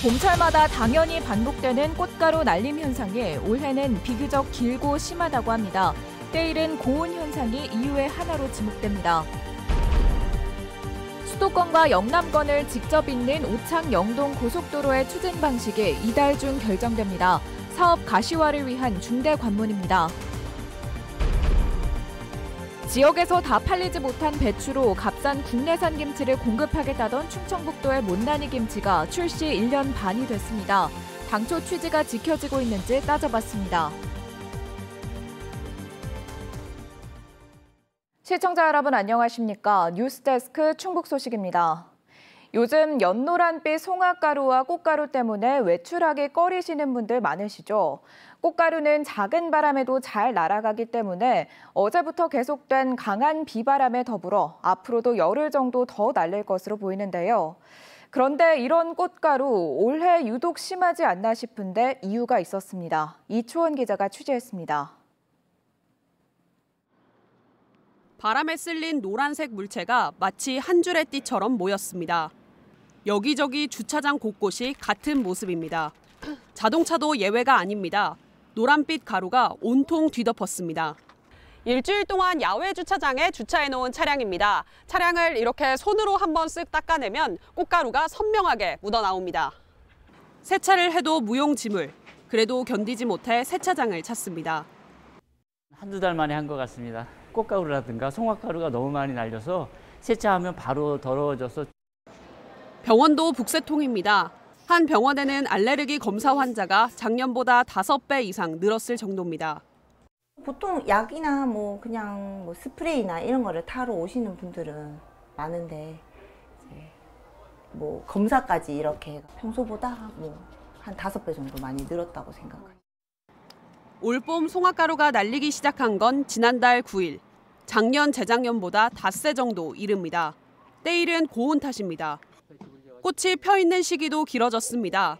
봄철마다 당연히 반복되는 꽃가루 날림 현상이 올해는 비교적 길고 심하다고 합니다. 때일은 고온 현상이 이유의 하나로 지목됩니다. 수도권과 영남권을 직접 잇는 오창 영동 고속도로의 추진 방식이 이달 중 결정됩니다. 사업 가시화를 위한 중대 관문입니다. 지역에서 다 팔리지 못한 배추로 값싼 국내산 김치를 공급하겠다던 충청북도의 못난이 김치가 출시 1년 반이 됐습니다. 당초 취지가 지켜지고 있는지 따져봤습니다. 시청자 여러분 안녕하십니까? 뉴스데스크 충북 소식입니다. 요즘 연노란빛 송아가루와 꽃가루 때문에 외출하기 꺼리시는 분들 많으시죠? 꽃가루는 작은 바람에도 잘 날아가기 때문에 어제부터 계속된 강한 비바람에 더불어 앞으로도 열흘 정도 더 날릴 것으로 보이는데요. 그런데 이런 꽃가루 올해 유독 심하지 않나 싶은데 이유가 있었습니다. 이초원 기자가 취재했습니다. 바람에 쓸린 노란색 물체가 마치 한 줄의 띠처럼 모였습니다. 여기저기 주차장 곳곳이 같은 모습입니다. 자동차도 예외가 아닙니다. 노란빛 가루가 온통 뒤덮었습니다. 일주일 동안 야외 주차장에 주차해 놓은 차량입니다. 차량을 이렇게 손으로 한번 쓱 닦아내면 꽃가루가 선명하게 묻어나옵니다. 세차를 해도 무용지물, 그래도 견디지 못해 세차장을 찾습니다. 한두 달 만에 한 것 같습니다. 꽃가루라든가 송화가루가 너무 많이 날려서 세차하면 바로 더러워져서 병원도 북새통입니다. 한 병원에는 알레르기 검사 환자가 작년보다 5배 이상 늘었을 정도입니다. 보통 약이나 뭐 그냥 뭐 스프레이나 이런 거를 타러 오시는 분들은 많은데 이제 뭐 검사까지 이렇게 평소보다 뭐한 다섯 배 정도 많이 늘었다고 생각합니다. 올봄 송화가루가 날리기 시작한 건 지난달 9일. 작년, 재작년보다 닷새 정도 이릅니다. 때일은 고온 탓입니다. 꽃이 펴 있는 시기도 길어졌습니다.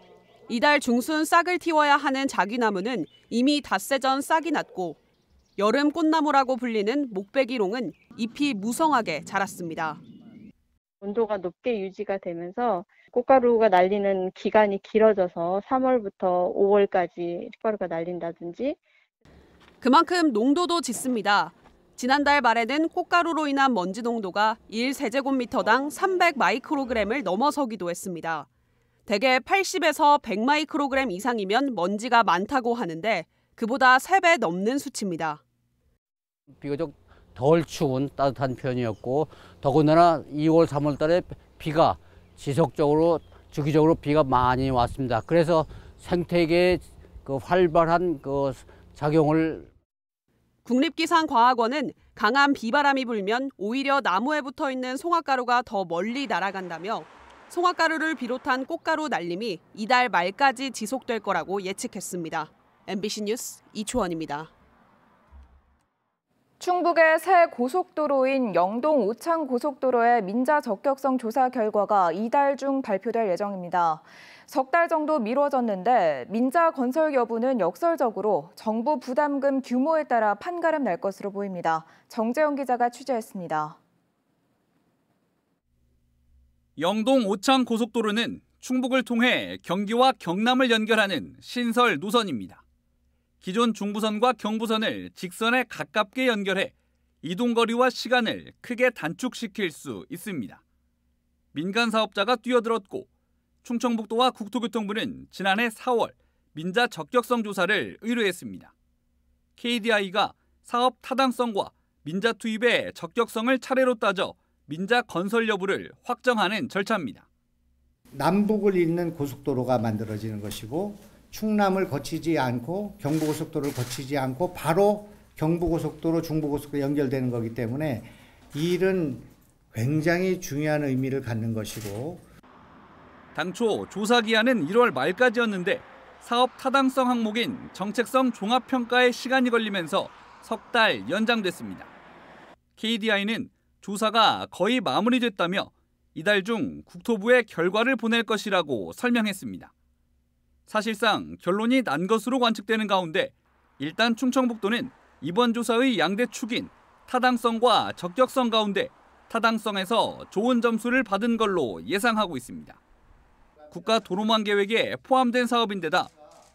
이달 중순 싹을 틔워야 하는 자기나무는 이미 닷새 전 싹이 났고 여름 꽃나무라고 불리는 목베기롱은 잎이 무성하게 자랐습니다. 온도가 높게 유지가 되면서 꽃가루가 날리는 기간이 길어져서 3월부터 5월까지 꽃가루가 날린다든지 그만큼 농도도 짙습니다. 지난달 말에는 꽃가루로 인한 먼지 농도가 1세제곱미터당 300 마이크로그램을 넘어서기도 했습니다. 대개 80에서 100 마이크로그램 이상이면 먼지가 많다고 하는데 그보다 3배 넘는 수치입니다. 비교적 덜 추운 따뜻한 편이었고 더군다나 2월 3월 달에 비가 지속적으로 주기적으로 비가 많이 왔습니다. 그래서 생태계에 그 활발한 그 작용을 국립기상과학원은 강한 비바람이 불면 오히려 나무에 붙어 있는 송화가루가 더 멀리 날아간다며 송화가루를 비롯한 꽃가루 날림이 이달 말까지 지속될 거라고 예측했습니다. MBC 뉴스 이초원입니다. 충북의 새 고속도로인 영동 오창 고속도로의 민자 적격성 조사 결과가 이달 중 발표될 예정입니다. 석 달 정도 미뤄졌는데 민자 건설 여부는 역설적으로 정부 부담금 규모에 따라 판가름 날 것으로 보입니다. 정재영 기자가 취재했습니다. 영동 오창 고속도로는 충북을 통해 경기와 경남을 연결하는 신설 노선입니다. 기존 중부선과 경부선을 직선에 가깝게 연결해 이동거리와 시간을 크게 단축시킬 수 있습니다. 민간 사업자가 뛰어들었고 충청북도와 국토교통부는 지난해 4월 민자 적격성 조사를 의뢰했습니다. KDI가 사업 타당성과 민자 투입의 적격성을 차례로 따져 민자 건설 여부를 확정하는 절차입니다. 남북을 잇는 고속도로가 만들어지는 것이고 충남을 거치지 않고 경부고속도로를 거치지 않고 바로 경부고속도로 중부고속도로 연결되는 거기 때문에 이 일은 굉장히 중요한 의미를 갖는 것이고 당초 조사 기한은 1월 말까지였는데 사업 타당성 항목인 정책성 종합평가에 시간이 걸리면서 석 달 연장됐습니다. KDI는 조사가 거의 마무리됐다며 이달 중 국토부에 결과를 보낼 것이라고 설명했습니다. 사실상 결론이 난 것으로 관측되는 가운데 일단 충청북도는 이번 조사의 양대 축인 타당성과 적격성 가운데 타당성에서 좋은 점수를 받은 걸로 예상하고 있습니다. 국가 도로망 계획에 포함된 사업인데다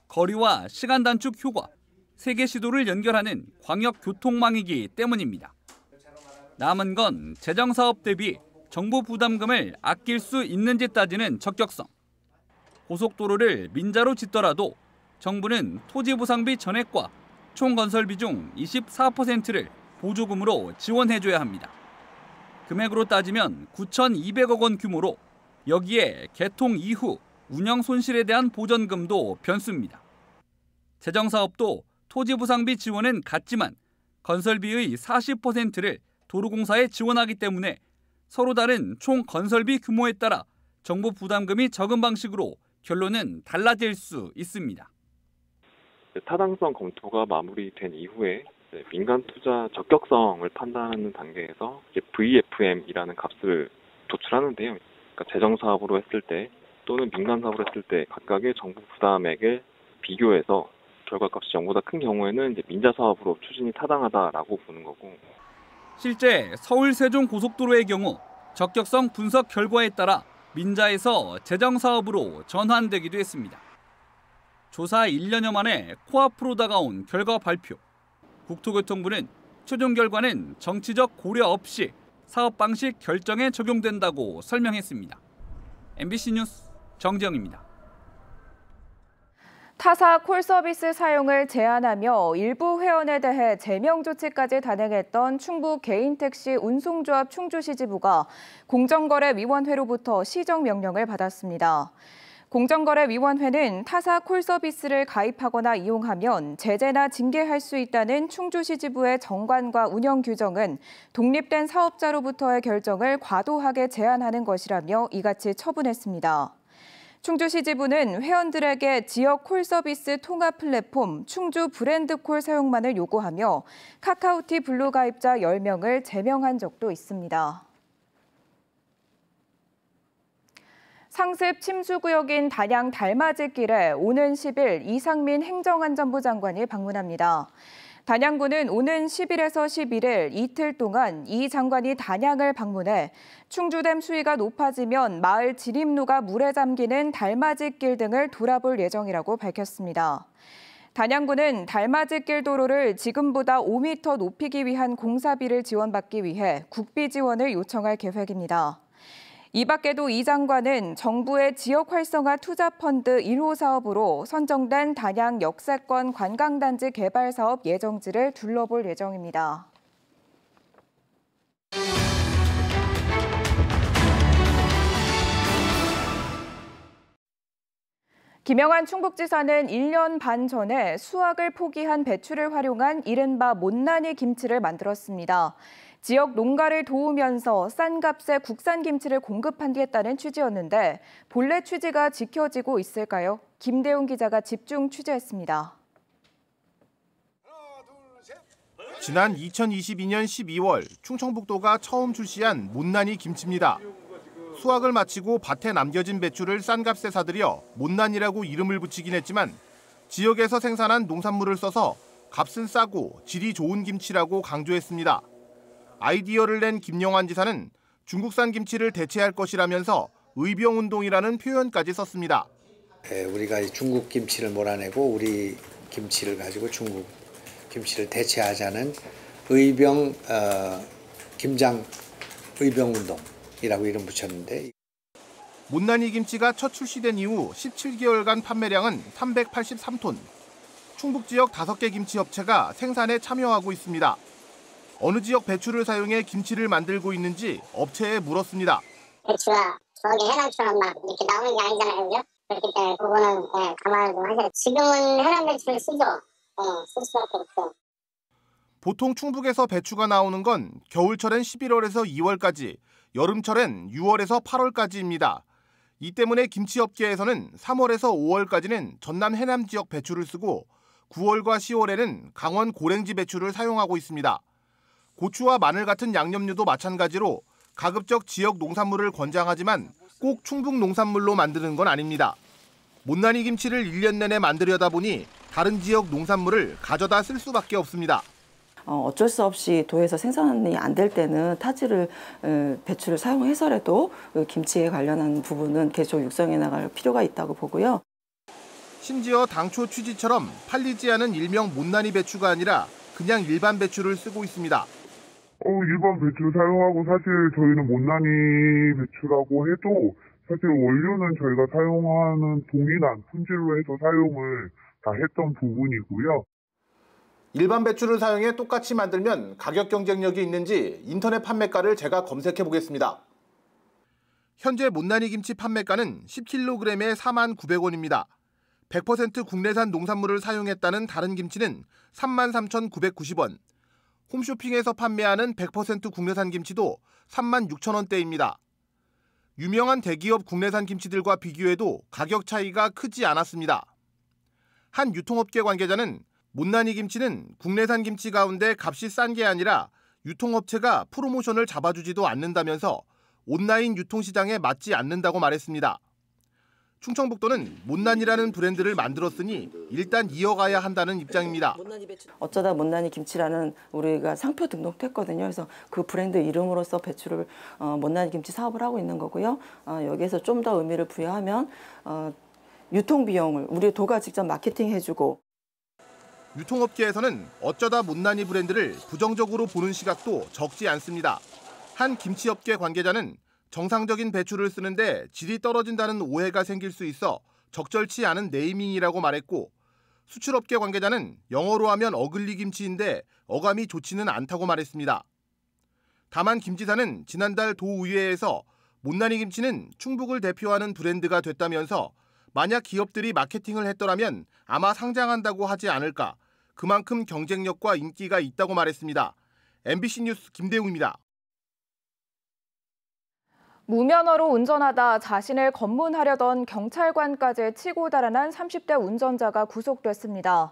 거리와 시간 단축 효과, 세계 시도를 연결하는 광역 교통망이기 때문입니다. 남은 건 재정 사업 대비 정부 부담금을 아낄 수 있는지 따지는 적격성. 고속도로를 민자로 짓더라도 정부는 토지보상비 전액과 총 건설비 중 24%를 보조금으로 지원해줘야 합니다. 금액으로 따지면 9,200억 원 규모로 여기에 개통 이후 운영 손실에 대한 보전금도 변수입니다. 재정사업도 토지보상비 지원은 같지만 건설비의 40%를 도로공사에 지원하기 때문에 서로 다른 총 건설비 규모에 따라 정부 부담금이 적은 방식으로 결론은 달라질 수 있습니다. 타당성 검토가 마무리된 이후에 민간 투자 적격성을 판단하는 단계에서 VFM이라는 값을 도출하는데요. 그러니까 재정 사업으로 했을 때 또는 민간 사업으로 했을 때 각각의 정부 부담액을 비교해서 결과값이 0보다 큰 경우에는 민자 사업으로 추진이 타당하다라고 보는 거고. 실제 서울 세종 고속도로의 경우 적격성 분석 결과에 따라 민자에서 재정사업으로 전환되기도 했습니다. 조사 1년여 만에 코앞으로 다가온 결과 발표. 국토교통부는 최종 결과는 정치적 고려 없이 사업 방식 결정에 적용된다고 설명했습니다. MBC 뉴스 정재영입니다. 타사 콜 서비스 사용을 제한하며 일부 회원에 대해 제명 조치까지 단행했던 충북 개인택시 운송조합 충주시지부가 공정거래위원회로부터 시정명령을 받았습니다. 공정거래위원회는 타사 콜 서비스를 가입하거나 이용하면 제재나 징계할 수 있다는 충주시지부의 정관과 운영 규정은 독립된 사업자로부터의 결정을 과도하게 제한하는 것이라며 이같이 처분했습니다. 충주시지부는 회원들에게 지역 콜 서비스 통합 플랫폼 충주 브랜드콜 사용만을 요구하며 카카오티 블루 가입자 10명을 제명한 적도 있습니다. 상습 침수구역인 단양 달맞이길에 오는 10일 이상민 행정안전부 장관이 방문합니다. 단양군은 오는 10일에서 11일 이틀 동안 이 장관이 단양을 방문해 충주댐 수위가 높아지면 마을 진입로가 물에 잠기는 달맞이길 등을 돌아볼 예정이라고 밝혔습니다. 단양군은 달맞이길 도로를 지금보다 5m 높이기 위한 공사비를 지원받기 위해 국비 지원을 요청할 계획입니다. 이 밖에도 이 장관은 정부의 지역 활성화 투자 펀드 1호 사업으로 선정된 단양 역사권 관광단지 개발 사업 예정지를 둘러볼 예정입니다. 김영환 충북지사는 1년 반 전에 수확을 포기한 배추를 활용한 이른바 못난이 김치를 만들었습니다. 지역 농가를 도우면서 싼 값에 국산 김치를 공급하겠다는 취지였는데 본래 취지가 지켜지고 있을까요? 김대웅 기자가 집중 취재했습니다. 지난 2022년 12월 충청북도가 처음 출시한 못난이 김치입니다. 수확을 마치고 밭에 남겨진 배추를 싼 값에 사들여 못난이라고 이름을 붙이긴 했지만 지역에서 생산한 농산물을 써서 값은 싸고 질이 좋은 김치라고 강조했습니다. 아이디어를 낸 김용환 지사는 중국산 김치를 대체할 것이라면서 의병 운동이라는 표현까지 썼습니다. 예, 우리가 중국 김치를 몰아내고 우리 김치를 가지고 중국 김치를 대체하자는 의병 어, 김장 의병 운동이라고 이름 붙였는데 못난이 김치가 첫 출시된 이후 17개월간 판매량은 383톤. 충북 지역 5개 김치 업체가 생산에 참여하고 있습니다. 어느 지역 배추를 사용해 김치를 만들고 있는지 업체에 물었습니다. 배추가 저기 해남처럼 막 이렇게 나오는 게 아니잖아요, 그렇기 때문에 그거는 네, 감안을 하셔야 지금은 해남 배추를 쓰죠. 네, 쓸 수밖에 없죠. 보통 충북에서 배추가 나오는 건 겨울철엔 11월에서 2월까지, 여름철엔 6월에서 8월까지입니다. 이 때문에 김치 업계에서는 3월에서 5월까지는 전남 해남 지역 배추를 쓰고 9월과 10월에는 강원 고랭지 배추를 사용하고 있습니다. 고추와 마늘 같은 양념류도 마찬가지로 가급적 지역 농산물을 권장하지만 꼭 충북 농산물로 만드는 건 아닙니다. 못난이 김치를 1년 내내 만들려다 보니 다른 지역 농산물을 가져다 쓸 수밖에 없습니다. 어, 어쩔 수 없이 도에서 생산이 안 될 때는 타지를 어, 배추를 사용해서라도 그 김치에 관련한 부분은 계속 육성해 나갈 필요가 있다고 보고요. 심지어 당초 취지처럼 팔리지 않은 일명 못난이 배추가 아니라 그냥 일반 배추를 쓰고 있습니다. 어, 일반 배추 사용하고 사실 저희는 못난이 배추라고 해도 사실 원료는 저희가 사용하는 동일한 품질로 해서 사용을 다 했던 부분이고요. 일반 배추를 사용해 똑같이 만들면 가격 경쟁력이 있는지 인터넷 판매가를 제가 검색해 보겠습니다. 현재 못난이 김치 판매가는 10kg에 4만 900원입니다. 100% 국내산 농산물을 사용했다는 다른 김치는 3만 3,990원, 홈쇼핑에서 판매하는 100% 국내산 김치도 36,000원대입니다. 유명한 대기업 국내산 김치들과 비교해도 가격 차이가 크지 않았습니다. 한 유통업계 관계자는 못난이 김치는 국내산 김치 가운데 값이 싼 게 아니라 유통업체가 프로모션을 잡아주지도 않는다면서 온라인 유통시장에 맞지 않는다고 말했습니다. 충청북도는 못난이라는 브랜드를 만들었으니 일단 이어가야 한다는 입장입니다. 어쩌다 못난이 김치라는 우리가 상표 등록 했거든요. 그래서 그 브랜드 이름으로서 배추를 어, 못난이 김치 사업을 하고 있는 거고요. 어, 여기에서 좀 더 의미를 부여하면 어, 유통 비용을 우리 도가 직접 마케팅해주고 유통업계에서는 어쩌다 못난이 브랜드를 부정적으로 보는 시각도 적지 않습니다. 한 김치업계 관계자는 정상적인 배추를 쓰는데 질이 떨어진다는 오해가 생길 수 있어 적절치 않은 네이밍이라고 말했고 수출업계 관계자는 영어로 하면 어글리 김치인데 어감이 좋지는 않다고 말했습니다. 다만 김 지사는 지난달 도의회에서 못난이 김치는 충북을 대표하는 브랜드가 됐다면서 만약 기업들이 마케팅을 했더라면 아마 상장한다고 하지 않을까 그만큼 경쟁력과 인기가 있다고 말했습니다. MBC 뉴스 김대웅입니다. 무면허로 운전하다 자신을 검문하려던 경찰관까지 치고 달아난 30대 운전자가 구속됐습니다.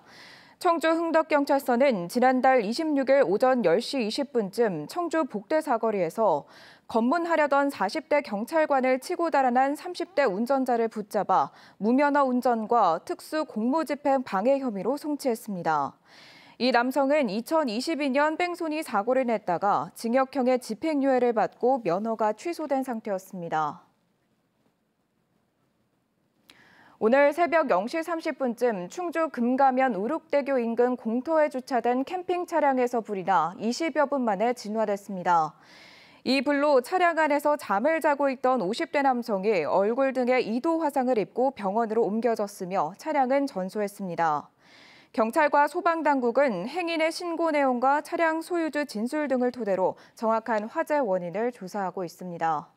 청주 흥덕경찰서는 지난달 26일 오전 10시 20분쯤 청주 복대 사거리에서 검문하려던 40대 경찰관을 치고 달아난 30대 운전자를 붙잡아 무면허 운전과 특수 공무집행 방해 혐의로 송치했습니다. 이 남성은 2022년 뺑소니 사고를 냈다가 징역형의 집행유예를 받고 면허가 취소된 상태였습니다. 오늘 새벽 0시 30분쯤 충주 금가면 우룩대교 인근 공터에 주차된 캠핑 차량에서 불이 나 20여 분 만에 진화됐습니다. 이 불로 차량 안에서 잠을 자고 있던 50대 남성이 얼굴 등에 2도 화상을 입고 병원으로 옮겨졌으며 차량은 전소했습니다. 경찰과 소방당국은 행인의 신고 내용과 차량 소유주 진술 등을 토대로 정확한 화재 원인을 조사하고 있습니다.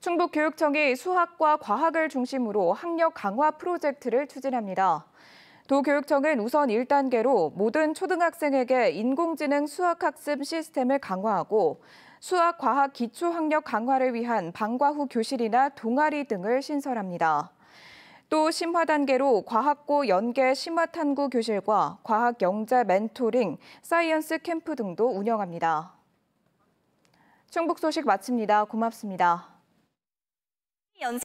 충북교육청이 수학과 과학을 중심으로 학력 강화 프로젝트를 추진합니다. 도교육청은 우선 1단계로 모든 초등학생에게 인공지능 수학학습 시스템을 강화하고 수학 과학 기초 학력 강화를 위한 방과 후 교실이나 동아리 등을 신설합니다. 또 심화 단계로 과학고 연계 심화탐구 교실과 과학 영재 멘토링, 사이언스 캠프 등도 운영합니다. 충북 소식 마칩니다. 고맙습니다.